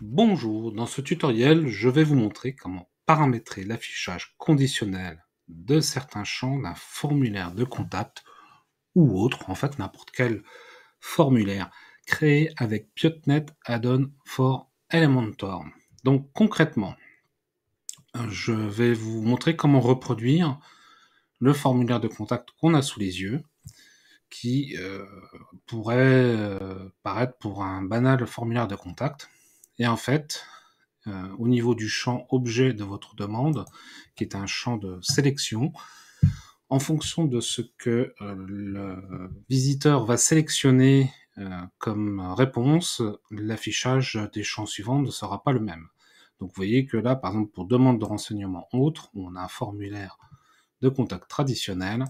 Bonjour, dans ce tutoriel, je vais vous montrer comment paramétrer l'affichage conditionnel de certains champs d'un formulaire de contact ou autre, en fait n'importe quel formulaire créé avec PiotNet Add-on for Elementor. Donc concrètement, je vais vous montrer comment reproduire le formulaire de contact qu'on a sous les yeux, qui euh, pourrait euh, paraître pour un banal formulaire de contact, et en fait, euh, au niveau du champ objet de votre demande, qui est un champ de sélection, en fonction de ce que euh, le visiteur va sélectionner euh, comme réponse, l'affichage des champs suivants ne sera pas le même. Donc vous voyez que là, par exemple, pour demande de renseignement autre, on a un formulaire de contact traditionnel.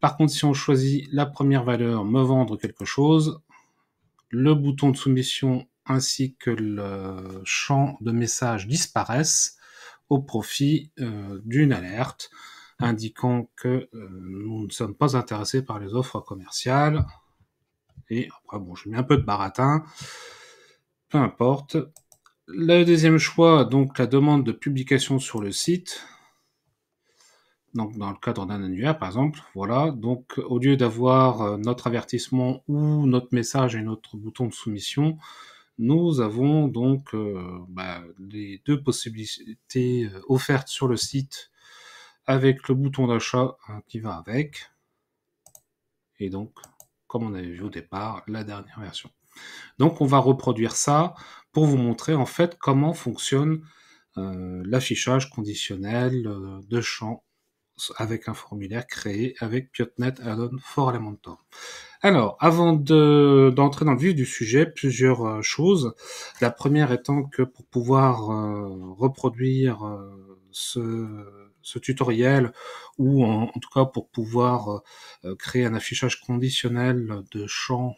Par contre, si on choisit la première valeur, me vendre quelque chose, le bouton de soumission ainsi que le champ de message disparaissent au profit euh, d'une alerte indiquant que euh, nous ne sommes pas intéressés par les offres commerciales. Et après, bon, je mets un peu de baratin, peu importe. Le deuxième choix, donc la demande de publication sur le site. Donc, dans le cadre d'un annuaire, par exemple, voilà. Donc, au lieu d'avoir euh, notre avertissement ou notre message et notre bouton de soumission, nous avons donc euh, bah, les deux possibilités euh, offertes sur le site avec le bouton d'achat hein, qui va avec. Et donc, comme on avait vu au départ, la dernière version. Donc on va reproduire ça pour vous montrer en fait comment fonctionne euh, l'affichage conditionnel de champs avec un formulaire créé avec Piotnet for Elementor. Alors, avant d'entrer dans le vif du sujet, plusieurs euh, choses. La première étant que pour pouvoir euh, reproduire euh, ce, tutoriel, ou en, tout cas pour pouvoir créer un affichage conditionnel de champs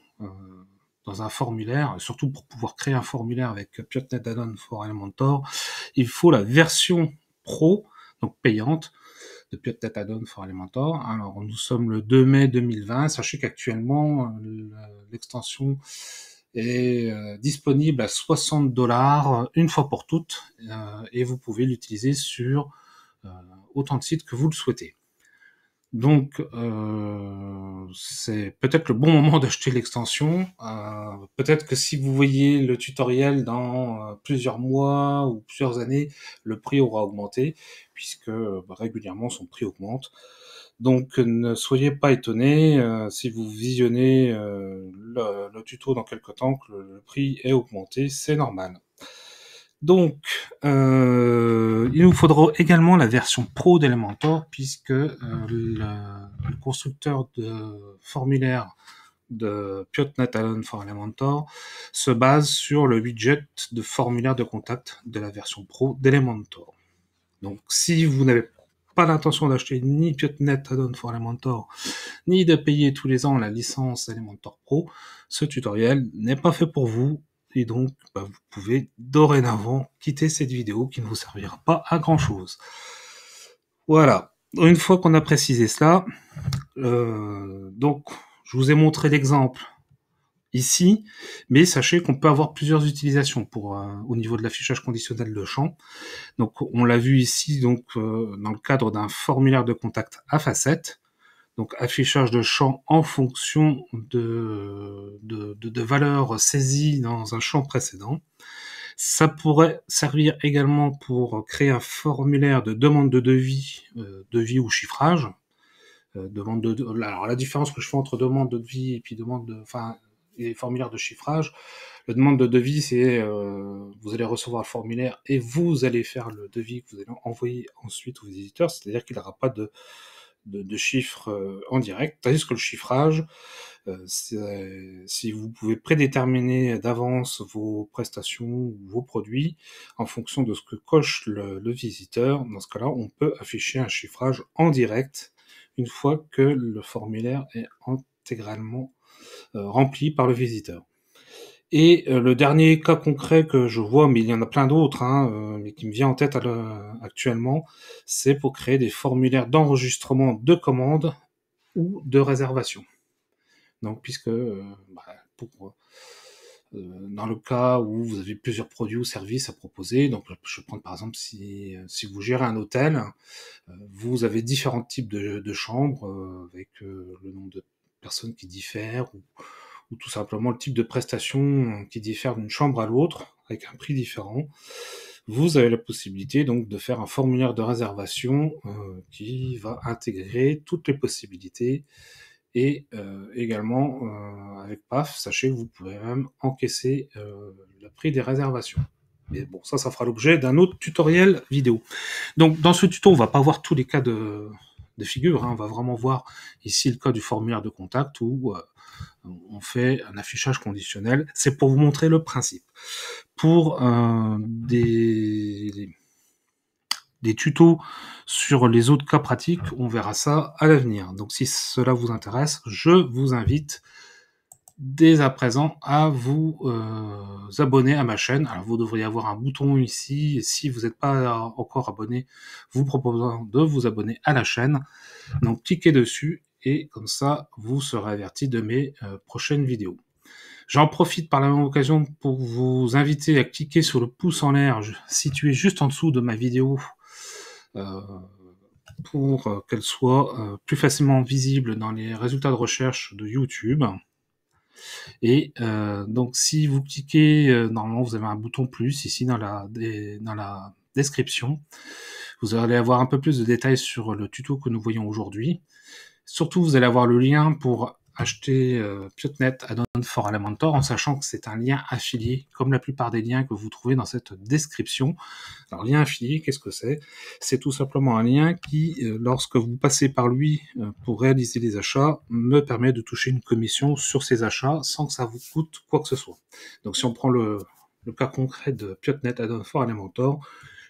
dans un formulaire, surtout pour pouvoir créer un formulaire avec Piotnet for Elementor, il faut la version pro, donc payante, de Piotr for Elementor. Alors, nous sommes le 2 mai 2020. Sachez qu'actuellement, euh, l'extension est euh, disponible à 60 dollars euh, une fois pour toutes et vous pouvez l'utiliser sur autant de sites que vous le souhaitez. Donc, euh, c'est peut-être le bon moment d'acheter l'extension. Euh, peut-être que si vous voyez le tutoriel dans euh, plusieurs mois ou plusieurs années, le prix aura augmenté, puisque bah, régulièrement son prix augmente. Donc, ne soyez pas étonnés si vous visionnez le, tuto dans quelques temps que le, le prix est augmenté, c'est normal. Donc, euh, il nous faudra également la version pro d'Elementor, puisque euh, le, constructeur de formulaire de Piotnet Addon for Elementor se base sur le widget de formulaire de contact de la version pro d'Elementor. Donc, si vous n'avez pas l'intention d'acheter ni Piotnet add for Elementor, ni de payer tous les ans la licence Elementor Pro, ce tutoriel n'est pas fait pour vous et donc, bah, vous pouvez dorénavant quitter cette vidéo qui ne vous servira pas à grand chose. Voilà. Une fois qu'on a précisé cela, euh, donc, je vous ai montré l'exemple ici, mais sachez qu'on peut avoir plusieurs utilisations pour euh, au niveau de l'affichage conditionnel de champ. Donc on l'a vu ici donc euh, dans le cadre d'un formulaire de contact à facettes donc affichage de champs en fonction de, de, de, valeurs saisies dans un champ précédent. Ça pourrait servir également pour créer un formulaire de demande de devis, euh, devis ou chiffrage. Euh, de, alors la différence que je fais entre demande de devis et puis demande de, enfin, formulaire de chiffrage, la demande de devis, c'est euh, vous allez recevoir le formulaire et vous allez faire le devis que vous allez envoyer ensuite aux visiteurs. c'est-à-dire qu'il n'aura pas de, de, chiffres euh, en direct, tandis que le chiffrage, euh, si vous pouvez prédéterminer d'avance vos prestations ou vos produits en fonction de ce que coche le visiteur, dans ce cas-là, on peut afficher un chiffrage en direct une fois que le formulaire est intégralement euh, rempli par le visiteur. Et euh, le dernier cas concret que je vois, mais il y en a plein d'autres, hein, euh, mais qui me vient en tête euh, actuellement, c'est pour créer des formulaires d'enregistrement de commandes ou de réservations. Donc, puisque bah, pour, dans le cas où vous avez plusieurs produits ou services à proposer, donc je prendre par exemple si, si vous gérez un hôtel, vous avez différents types de, de chambres avec le nombre de personnes qui diffèrent ou, ou tout simplement le type de prestation euh, qui diffère d'une chambre à l'autre avec un prix différent, vous avez la possibilité donc de faire un formulaire de réservation euh, qui va intégrer toutes les possibilités et euh, également avec PAF, sachez que vous pouvez même encaisser le prix des réservations. Mais bon, ça, ça fera l'objet d'un autre tutoriel vidéo. Donc dans ce tuto, on va pas voir tous les cas de, de figure, hein. on va vraiment voir ici le cas du formulaire de contact ou on fait un affichage conditionnel. C'est pour vous montrer le principe. Pour euh, des, tutos sur les autres cas pratiques, on verra ça à l'avenir. Donc si cela vous intéresse, je vous invite dès à présent à vous euh, abonner à ma chaîne. Alors vous devriez avoir un bouton ici. si vous n'êtes pas encore abonné, vous propose de vous abonner à la chaîne. Donc cliquez dessus et comme ça, vous serez averti de mes euh, prochaines vidéos. J'en profite par la même occasion pour vous inviter à cliquer sur le pouce en l'air situé juste en dessous de ma vidéo euh, pour euh, qu'elle soit plus facilement visible dans les résultats de recherche de YouTube. Et donc si vous cliquez, normalement vous avez un bouton plus ici dans la description. Vous allez avoir un peu plus de détails sur le tuto que nous voyons aujourd'hui. Surtout, vous allez avoir le lien pour acheter euh, Piotnet add for Elementor en sachant que c'est un lien affilié, comme la plupart des liens que vous trouvez dans cette description. Alors, lien affilié, qu'est-ce que c'est C'est tout simplement un lien qui, euh, lorsque vous passez par lui euh, pour réaliser les achats, me permet de toucher une commission sur ces achats sans que ça vous coûte quoi que ce soit. Donc, si on prend le, cas concret de Piotnet Add-on for Elementor,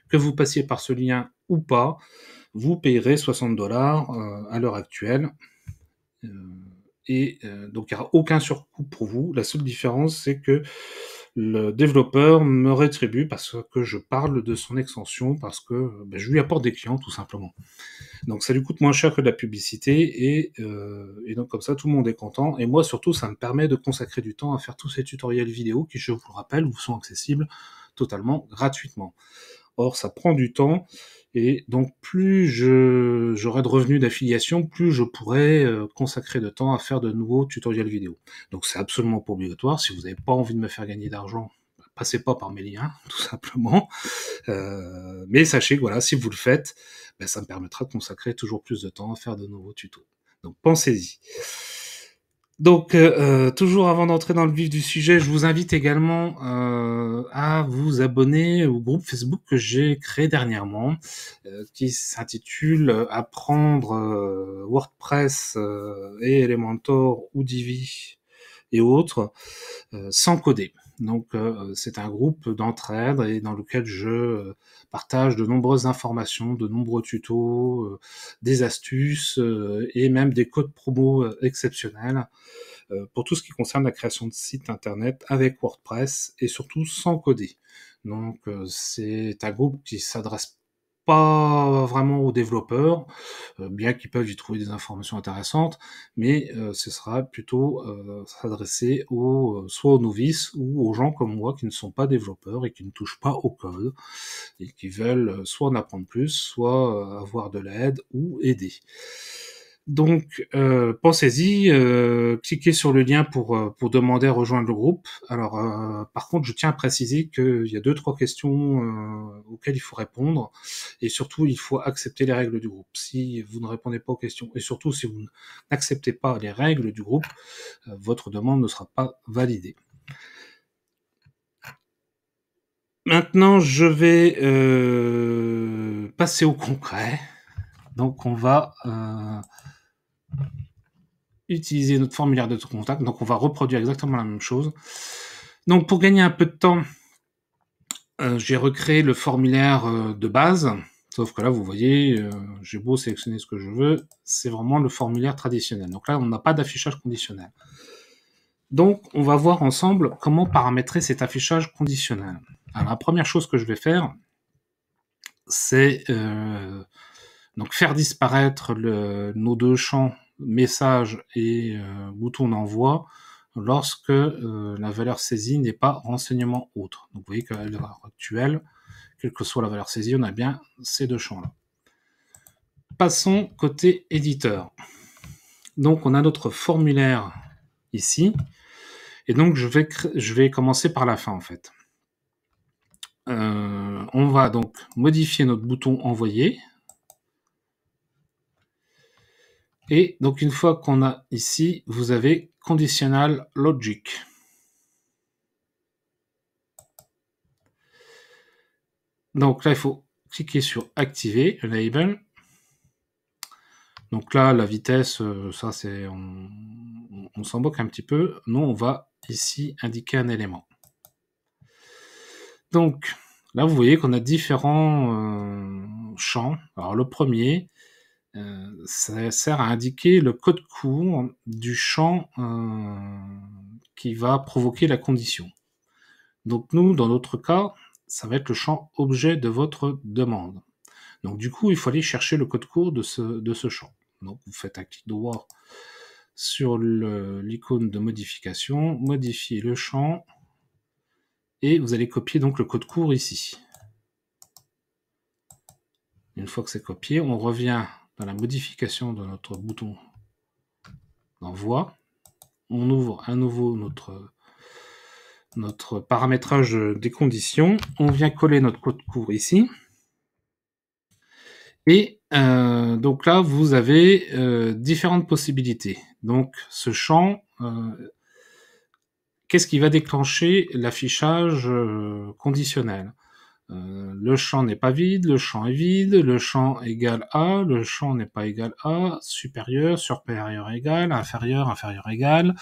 que vous passiez par ce lien ou pas, vous payerez 60 dollars euh, à l'heure actuelle. Euh, et euh, donc il n'y aura aucun surcoût pour vous. La seule différence, c'est que le développeur me rétribue parce que je parle de son extension, parce que ben, je lui apporte des clients tout simplement. Donc ça lui coûte moins cher que de la publicité et, et, donc comme ça tout le monde est content. Et moi surtout ça me permet de consacrer du temps à faire tous ces tutoriels vidéo qui, je vous le rappelle, vous sont accessibles totalement gratuitement. Or ça prend du temps et donc plus j'aurai de revenus d'affiliation, plus je pourrai euh, consacrer de temps à faire de nouveaux tutoriels vidéo. Donc c'est absolument obligatoire. Si vous n'avez pas envie de me faire gagner d'argent, bah, passez pas par mes liens, tout simplement. Euh, mais sachez que voilà, si vous le faites, bah, ça me permettra de consacrer toujours plus de temps à faire de nouveaux tutos. Donc pensez-y. Donc, euh, euh, toujours avant d'entrer dans le vif du sujet, je vous invite également euh, à vous abonner au groupe Facebook que j'ai créé dernièrement, qui s'intitule Apprendre WordPress et Elementor ou Divi et autres sans coder. Donc euh, c'est un groupe d'entraide et dans lequel je euh, partage de nombreuses informations, de nombreux tutos, euh, des astuces et même des codes promo exceptionnels pour tout ce qui concerne la création de sites internet avec WordPress et surtout sans coder. Donc c'est un groupe qui s'adresse pas vraiment aux développeurs, euh, bien qu'ils peuvent y trouver des informations intéressantes, mais euh, ce sera plutôt euh, s'adresser aux, soit aux novices ou aux gens comme moi qui ne sont pas développeurs et qui ne touchent pas au code et qui veulent soit en apprendre plus, soit avoir de l'aide ou aider. Donc, euh, pensez-y, euh, cliquez sur le lien euh, pour, demander à rejoindre le groupe. Alors, par contre, je tiens à préciser qu'il y a deux, trois questions auxquelles il faut répondre. Et surtout, il faut accepter les règles du groupe. Si vous ne répondez pas aux questions, et surtout si vous n'acceptez pas les règles du groupe, votre demande ne sera pas validée. Maintenant, je vais passer au concret. Donc on va euh, utiliser notre formulaire de contact. Donc on va reproduire exactement la même chose. Donc pour gagner un peu de temps, euh, j'ai recréé le formulaire euh, de base. Sauf que là, vous voyez, j'ai beau sélectionner ce que je veux, c'est vraiment le formulaire traditionnel. Donc là, on n'a pas d'affichage conditionnel. Donc, on va voir ensemble comment paramétrer cet affichage conditionnel. Alors, la première chose que je vais faire, c'est donc faire disparaître nos deux champs message et euh, bouton d'envoi lorsque euh, la valeur saisie n'est pas renseignement autre. Donc vous voyez qu'à l'heure actuelle, quelle que soit la valeur saisie, on a bien ces deux champs-là. Passons côté éditeur. Donc on a notre formulaire ici. Et donc je vais, je vais commencer par la fin en fait. Euh, on va donc modifier notre bouton envoyer Et donc une fois qu'on a ici, vous avez conditional logic. Donc là, il faut cliquer sur activer Label. Donc là, la vitesse, euh, ça c'est, on, on un petit peu. Nous, on va ici indiquer un élément. Donc là, vous voyez qu'on a différents euh, champs. Alors le premier, euh, ça sert à indiquer le code court du champ euh, qui va provoquer la condition. Donc nous, dans notre cas, ça va être le champ objet de votre demande. Donc du coup, il faut aller chercher le code court de ce, de ce champ. Donc vous faites un clic droit sur l'icône de modification, modifier le champ, et vous allez copier donc le code court ici. Une fois que c'est copié, on revient dans la modification de notre bouton d'envoi, on ouvre à nouveau notre, notre paramétrage des conditions, on vient coller notre code court ici. Et euh, donc là, vous avez euh, différentes possibilités. Donc ce champ, euh, qu'est-ce qui va déclencher l'affichage conditionnel euh, le champ n'est pas vide, le champ est vide, le champ égale à, le champ n'est pas égal à, supérieur, supérieur égal, inférieur, inférieur égal,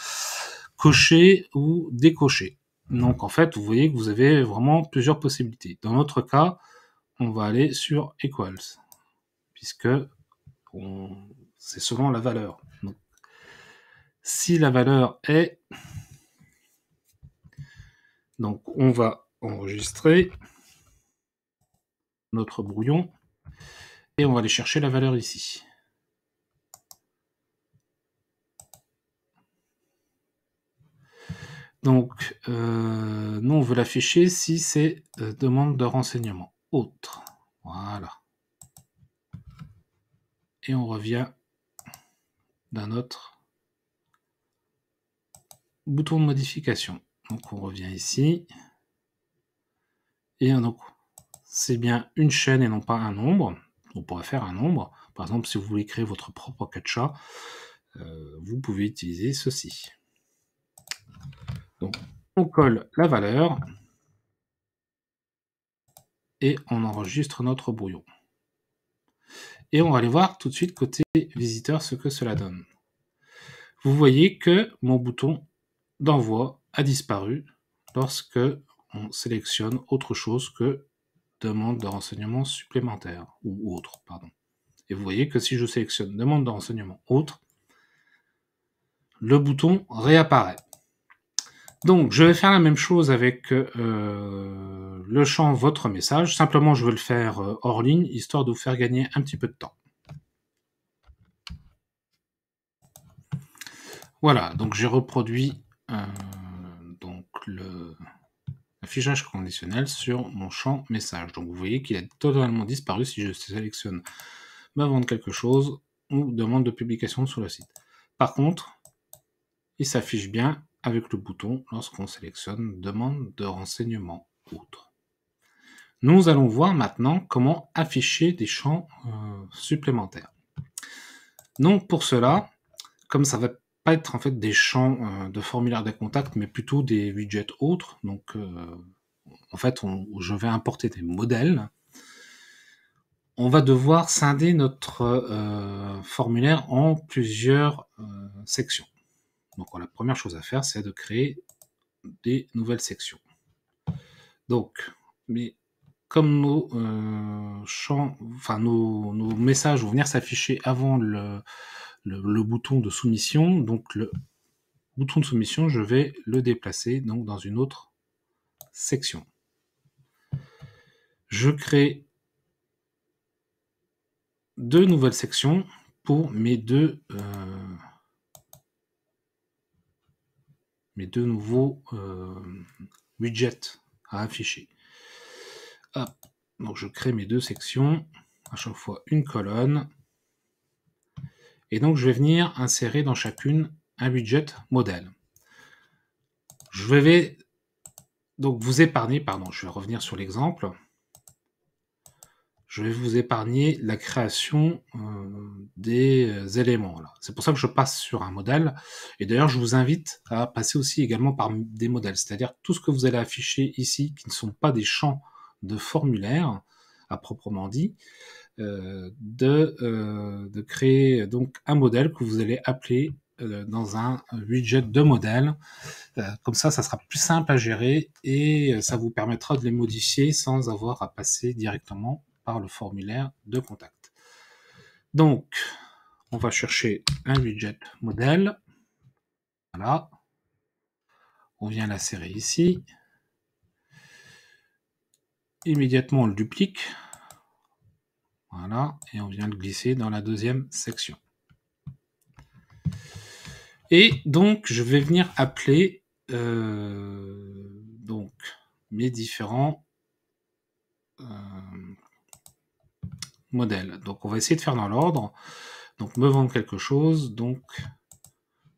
coché ou décoché. Donc en fait, vous voyez que vous avez vraiment plusieurs possibilités. Dans notre cas, on va aller sur equals, puisque c'est souvent la valeur. si la valeur est... Donc on va enregistrer notre brouillon et on va aller chercher la valeur ici. Donc, euh, nous, on veut l'afficher si c'est euh, demande de renseignement. Autre. Voilà. Et on revient d'un autre bouton de modification. Donc, on revient ici. Et un donc, c'est bien une chaîne et non pas un nombre. On pourrait faire un nombre. Par exemple, si vous voulez créer votre propre captcha, euh, vous pouvez utiliser ceci. Donc, on colle la valeur et on enregistre notre brouillon. Et on va aller voir tout de suite côté visiteur ce que cela donne. Vous voyez que mon bouton d'envoi a disparu lorsque on sélectionne autre chose que demande de renseignement supplémentaire, ou autre, pardon. Et vous voyez que si je sélectionne demande de renseignement autre, le bouton réapparaît. Donc, je vais faire la même chose avec euh, le champ votre message. Simplement, je vais le faire euh, hors ligne, histoire de vous faire gagner un petit peu de temps. Voilà, donc j'ai reproduit euh, donc le, affichage conditionnel sur mon champ message. Donc vous voyez qu'il a totalement disparu si je sélectionne ma vente quelque chose ou demande de publication sur le site. Par contre, il s'affiche bien avec le bouton lorsqu'on sélectionne demande de renseignement autre. Nous allons voir maintenant comment afficher des champs euh, supplémentaires. Donc pour cela, comme ça va pas être en fait des champs euh, de formulaire de contact, mais plutôt des widgets autres. Donc, euh, en fait, je vais importer des modèles. On va devoir scinder notre euh, formulaire en plusieurs sections. Donc, la première chose à faire, c'est de créer des nouvelles sections. Donc, mais comme nos champs, enfin nos messages vont venir s'afficher avant le le, bouton de soumission. Donc le bouton de soumission, je vais le déplacer donc dans une autre section. Je crée deux nouvelles sections pour mes deux, euh, mes deux nouveaux euh, widgets à afficher. Donc je crée mes deux sections, à chaque fois une colonne. Et donc, je vais venir insérer dans chacune un budget modèle. Je vais donc vous épargner, pardon, je vais revenir sur l'exemple. Je vais vous épargner la création euh, des éléments. C'est pour ça que je passe sur un modèle. Et d'ailleurs, je vous invite à passer aussi également par des modèles. C'est-à-dire tout ce que vous allez afficher ici, qui ne sont pas des champs de formulaire, à proprement dit, euh, euh, de, créer donc un modèle que vous allez appeler euh, dans un widget de modèle. Comme ça, ça sera plus simple à gérer et ça vous permettra de les modifier sans avoir à passer directement par le formulaire de contact. Donc, on va chercher un widget modèle. Voilà. On vient l'insérer ici. Immédiatement, on le duplique. Voilà, et on vient le glisser dans la deuxième section. Et donc, je vais venir appeler euh, donc, mes différents euh, modèles. Donc, on va essayer de faire dans l'ordre. Donc, me vendre quelque chose. Donc,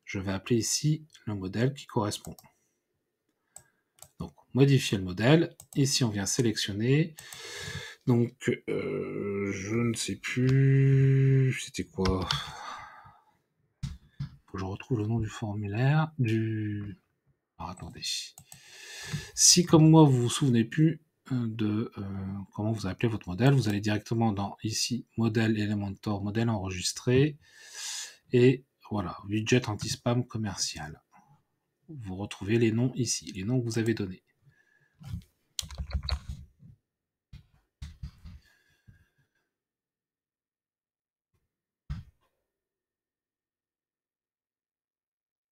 je vais appeler ici le modèle qui correspond modifier le modèle. Ici, on vient sélectionner. Donc, euh, je ne sais plus. C'était quoi je retrouve le nom du formulaire. Du. attendez. Si, comme moi, vous vous souvenez plus euh, de euh, comment vous appelez votre modèle, vous allez directement dans ici modèle Elementor, modèle enregistré. Et voilà, widget anti-spam commercial. Vous retrouvez les noms ici, les noms que vous avez donnés.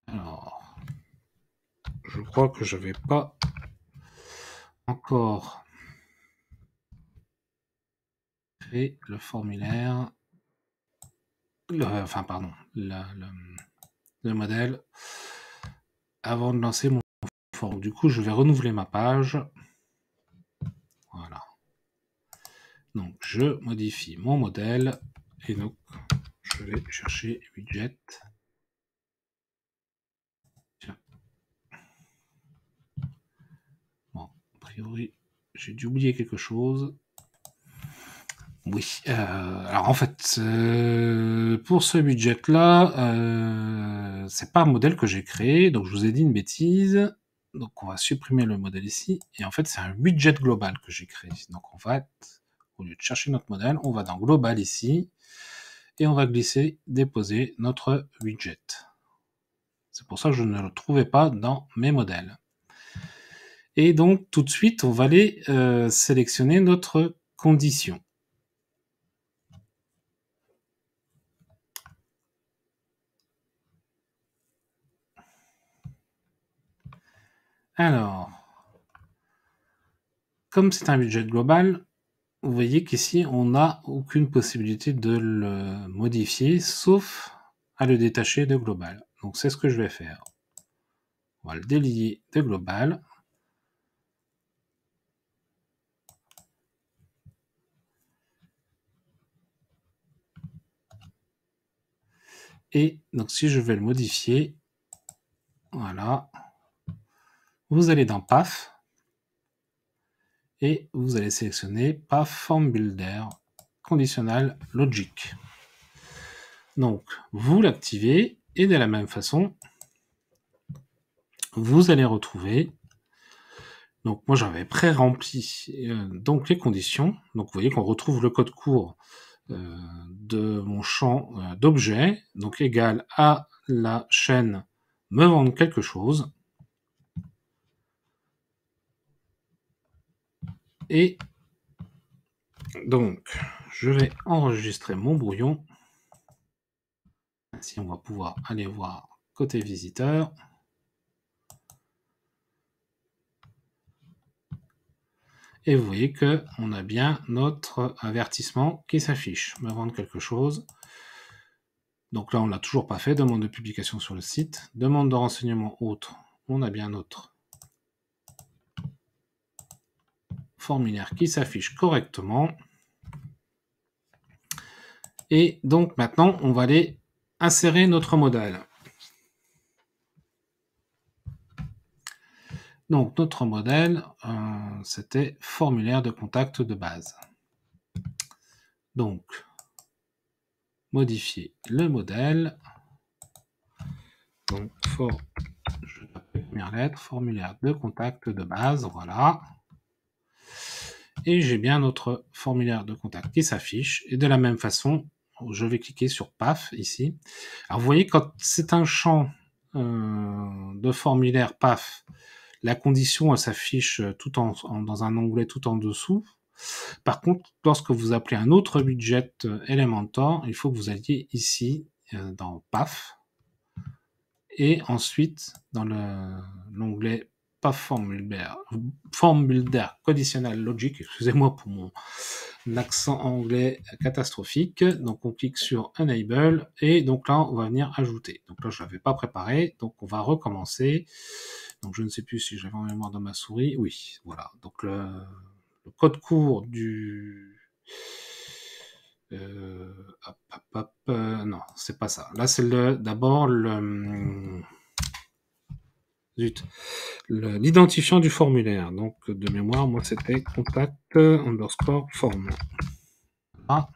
Alors, je crois que je vais pas encore créer le formulaire, le, enfin pardon, le modèle avant de lancer mon du coup, je vais renouveler ma page. Voilà. Donc, je modifie mon modèle. Et donc, je vais chercher budget. Bon, a priori, j'ai dû oublier quelque chose. Oui, euh, alors en fait, euh, pour ce budget-là, euh, c'est pas un modèle que j'ai créé, donc je vous ai dit une bêtise. Donc on va supprimer le modèle ici. Et en fait, c'est un widget global que j'ai créé. Donc on va, au lieu de chercher notre modèle, on va dans global ici. Et on va glisser, déposer notre widget. C'est pour ça que je ne le trouvais pas dans mes modèles. Et donc tout de suite, on va aller euh, sélectionner notre condition. Alors, comme c'est un budget global, vous voyez qu'ici, on n'a aucune possibilité de le modifier, sauf à le détacher de global. Donc c'est ce que je vais faire. On va le délier de global. Et donc si je vais le modifier, voilà, vous allez dans PAF et vous allez sélectionner PAF Form Builder Conditional Logic. Donc, vous l'activez et de la même façon, vous allez retrouver. Donc, moi j'avais pré-rempli euh, donc les conditions. Donc, vous voyez qu'on retrouve le code court euh, de mon champ euh, d'objets. d'objet, donc égal à la chaîne me vendre quelque chose. Et donc, je vais enregistrer mon brouillon. Ainsi, on va pouvoir aller voir côté visiteur. Et vous voyez que on a bien notre avertissement qui s'affiche. Me rendre quelque chose. Donc là, on l'a toujours pas fait. Demande de publication sur le site. Demande de renseignement autre. On a bien notre formulaire qui s'affiche correctement. Et donc maintenant, on va aller insérer notre modèle. Donc notre modèle, euh, c'était formulaire de contact de base. Donc, modifier le modèle. Donc, for, première lettre, formulaire de contact de base, voilà. Et j'ai bien notre formulaire de contact qui s'affiche. Et de la même façon, je vais cliquer sur PAF ici. Alors vous voyez, quand c'est un champ euh, de formulaire PAF, la condition s'affiche tout en, dans un onglet tout en dessous. Par contre, lorsque vous appelez un autre budget euh, Elementor, il faut que vous alliez ici euh, dans PAF et ensuite dans l'onglet pas formulaire, formulaire conditionnel logique, excusez-moi pour mon accent anglais catastrophique. Donc on clique sur Enable et donc là on va venir ajouter. Donc là je ne l'avais pas préparé, donc on va recommencer. Donc je ne sais plus si j'avais en mémoire dans ma souris. Oui, voilà. Donc le, code court du euh, euh, non, c'est pas ça. Là, c'est le d'abord le l'identifiant du formulaire. Donc, de mémoire, moi, c'était contact underscore form. Ah.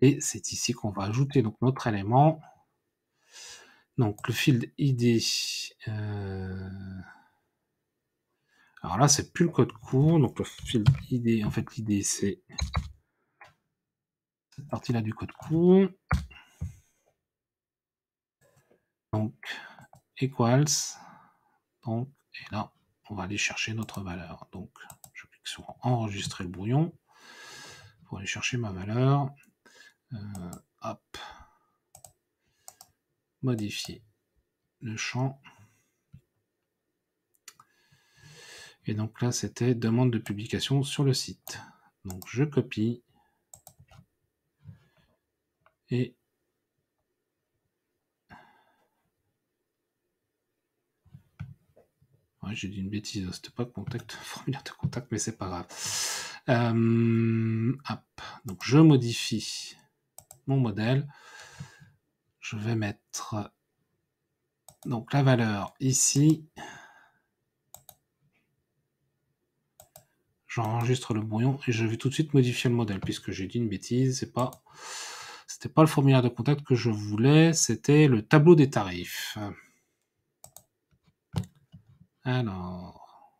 Et c'est ici qu'on va ajouter donc notre élément. Donc, le field ID. Euh, alors là, c'est plus le code court. Donc, le field ID, en fait, l'idée c'est cette partie-là du code court. Donc, equals. Donc, et là, on va aller chercher notre valeur. Donc, je clique sur enregistrer le brouillon pour aller chercher ma valeur. Euh, hop. Modifier le champ. Et donc là, c'était demande de publication sur le site. Donc je copie et j'ai dit une bêtise, hein. c'était pas contact, formulaire de contact, mais c'est pas grave. Euh, donc je modifie mon modèle. Je vais mettre donc la valeur ici. J'enregistre le brouillon et je vais tout de suite modifier le modèle puisque j'ai dit une bêtise. C'est pas, c'était pas le formulaire de contact que je voulais, c'était le tableau des tarifs. Alors,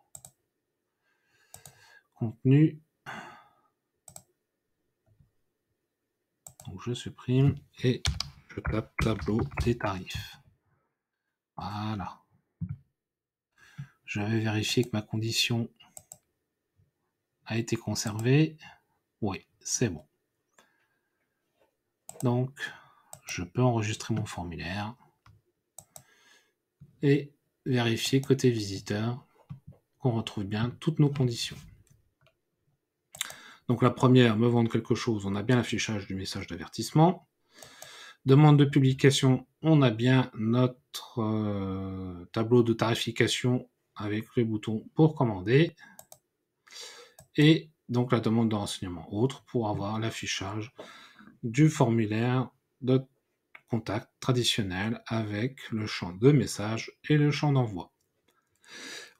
contenu. Donc je supprime et je tape tableau des tarifs. Voilà. Je vais vérifier que ma condition a été conservée. Oui, c'est bon. Donc, je peux enregistrer mon formulaire et vérifier côté visiteur qu'on retrouve bien toutes nos conditions. Donc la première, me vendre quelque chose, on a bien l'affichage du message d'avertissement. Demande de publication, on a bien notre euh, tableau de tarification avec les boutons pour commander. Et donc la demande de renseignement autre pour avoir l'affichage du formulaire de contact traditionnel avec le champ de message et le champ d'envoi.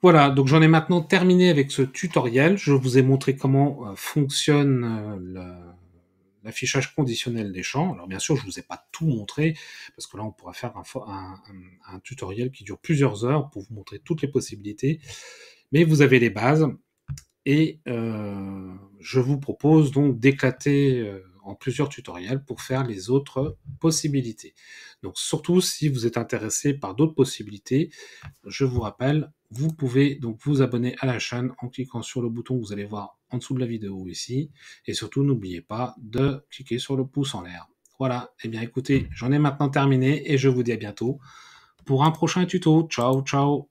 Voilà, donc j'en ai maintenant terminé avec ce tutoriel. Je vous ai montré comment euh, fonctionne euh, l'affichage conditionnel des champs. Alors bien sûr, je ne vous ai pas tout montré, parce que là, on pourra faire un, tutoriel qui dure plusieurs heures pour vous montrer toutes les possibilités. Mais vous avez les bases, et euh, je vous propose donc d'éclater plusieurs tutoriels pour faire les autres possibilités. Donc surtout si vous êtes intéressé par d'autres possibilités, je vous rappelle, vous pouvez donc vous abonner à la chaîne en cliquant sur le bouton vous allez voir en dessous de la vidéo ici. Et surtout n'oubliez pas de cliquer sur le pouce en l'air. Voilà, et eh bien écoutez, j'en ai maintenant terminé et je vous dis à bientôt pour un prochain tuto. Ciao, ciao